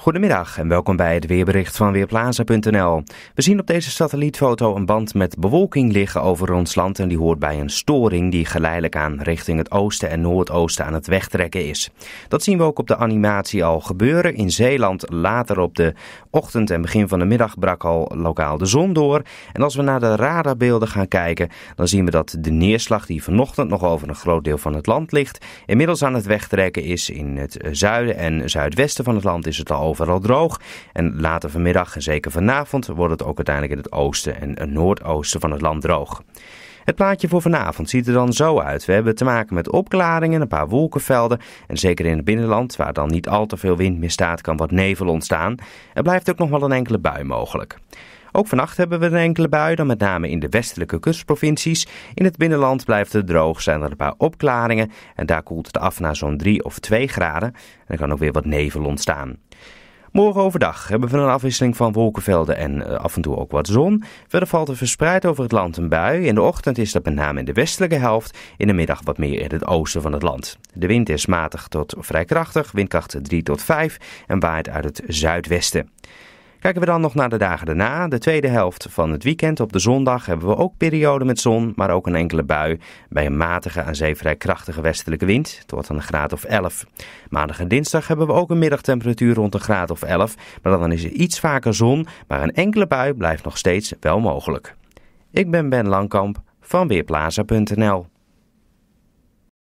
Goedemiddag en welkom bij het weerbericht van Weerplaza.nl. We zien op deze satellietfoto een band met bewolking liggen over ons land en die hoort bij een storing die geleidelijk aan richting het oosten en noordoosten aan het wegtrekken is. Dat zien we ook op de animatie al gebeuren. In Zeeland later op de ochtend en begin van de middag brak al lokaal de zon door. En als we naar de radarbeelden gaan kijken, dan zien we dat de neerslag die vanochtend nog over een groot deel van het land ligt, inmiddels aan het wegtrekken is. In het zuiden en zuidwesten van het land is het al overal droog. En later vanmiddag en zeker vanavond wordt het ook uiteindelijk in het oosten en noordoosten van het land droog. Het plaatje voor vanavond ziet er dan zo uit. We hebben te maken met opklaringen, een paar wolkenvelden en zeker in het binnenland, waar dan niet al te veel wind meer staat, kan wat nevel ontstaan. Er blijft ook nog wel een enkele bui mogelijk. Ook vannacht hebben we een enkele bui, dan met name in de westelijke kustprovincies. In het binnenland blijft het droog, zijn er een paar opklaringen en daar koelt het af naar zo'n 3 of 2 graden. En er kan ook weer wat nevel ontstaan. Morgen overdag hebben we een afwisseling van wolkenvelden en eh, af en toe ook wat zon. Verder valt er verspreid over het land een bui. In de ochtend is dat met name in de westelijke helft, in de middag wat meer in het oosten van het land. De wind is matig tot vrij krachtig, windkracht 3 tot 5 en waait uit het zuidwesten. Kijken we dan nog naar de dagen daarna, de tweede helft van het weekend. Op de zondag hebben we ook perioden met zon, maar ook een enkele bui. Bij een matige aan zee vrij krachtige westelijke wind, tot een graad of 11. Maandag en dinsdag hebben we ook een middagtemperatuur rond een graad of 11. Maar dan is er iets vaker zon, maar een enkele bui blijft nog steeds wel mogelijk. Ik ben Ben Langkamp van Weerplaza.nl